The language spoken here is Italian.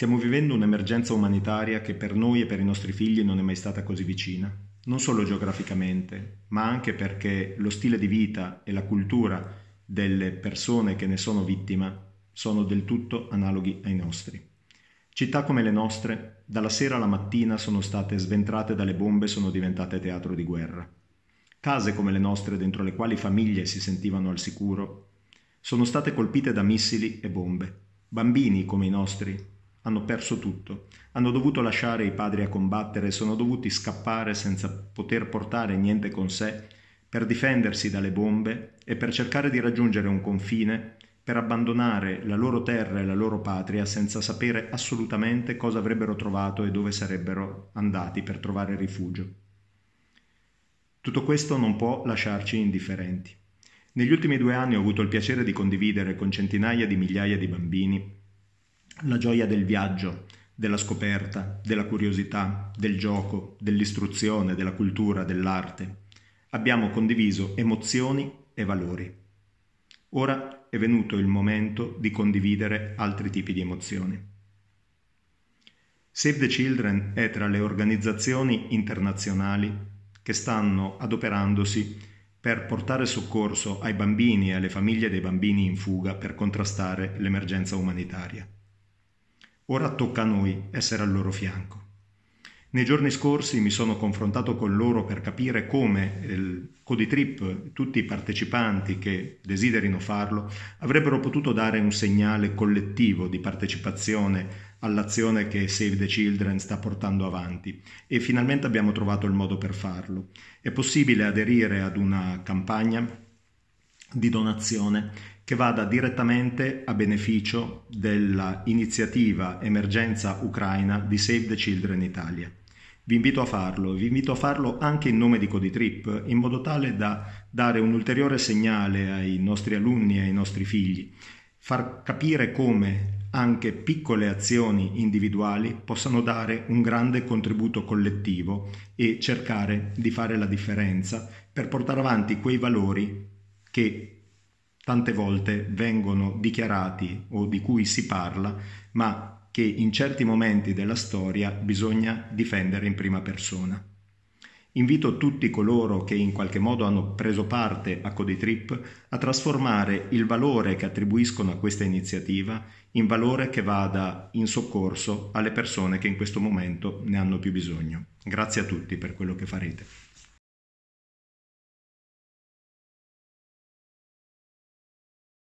Stiamo vivendo un'emergenza umanitaria che per noi e per i nostri figli non è mai stata così vicina, non solo geograficamente, ma anche perché lo stile di vita e la cultura delle persone che ne sono vittima sono del tutto analoghi ai nostri. Città come le nostre, dalla sera alla mattina sono state sventrate dalle bombe e sono diventate teatro di guerra. Case come le nostre, dentro le quali famiglie si sentivano al sicuro, sono state colpite da missili e bombe. Bambini come i nostri, hanno perso tutto, hanno dovuto lasciare i padri a combattere, sono dovuti scappare senza poter portare niente con sé per difendersi dalle bombe e per cercare di raggiungere un confine, per abbandonare la loro terra e la loro patria senza sapere assolutamente cosa avrebbero trovato e dove sarebbero andati per trovare rifugio. Tutto questo non può lasciarci indifferenti. Negli ultimi due anni ho avuto il piacere di condividere con centinaia di migliaia di bambini la gioia del viaggio, della scoperta, della curiosità, del gioco, dell'istruzione, della cultura, dell'arte. Abbiamo condiviso emozioni e valori. Ora è venuto il momento di condividere altri tipi di emozioni. Save the Children è tra le organizzazioni internazionali che stanno adoperandosi per portare soccorso ai bambini e alle famiglie dei bambini in fuga per contrastare l'emergenza umanitaria. Ora tocca a noi essere al loro fianco. Nei giorni scorsi mi sono confrontato con loro per capire come il Coditrip, tutti i partecipanti che desiderino farlo, avrebbero potuto dare un segnale collettivo di partecipazione all'azione che Save the Children sta portando avanti e finalmente abbiamo trovato il modo per farlo. È possibile aderire ad una campagna di donazione che vada direttamente a beneficio dell'iniziativa Emergenza Ucraina di Save the Children Italia. Vi invito a farlo, vi invito a farlo anche in nome di Coditrip, in modo tale da dare un ulteriore segnale ai nostri alunni e ai nostri figli, far capire come anche piccole azioni individuali possano dare un grande contributo collettivo e cercare di fare la differenza per portare avanti quei valori che tante volte vengono dichiarati o di cui si parla, ma che in certi momenti della storia bisogna difendere in prima persona. Invito tutti coloro che in qualche modo hanno preso parte a Trip a trasformare il valore che attribuiscono a questa iniziativa in valore che vada in soccorso alle persone che in questo momento ne hanno più bisogno. Grazie a tutti per quello che farete.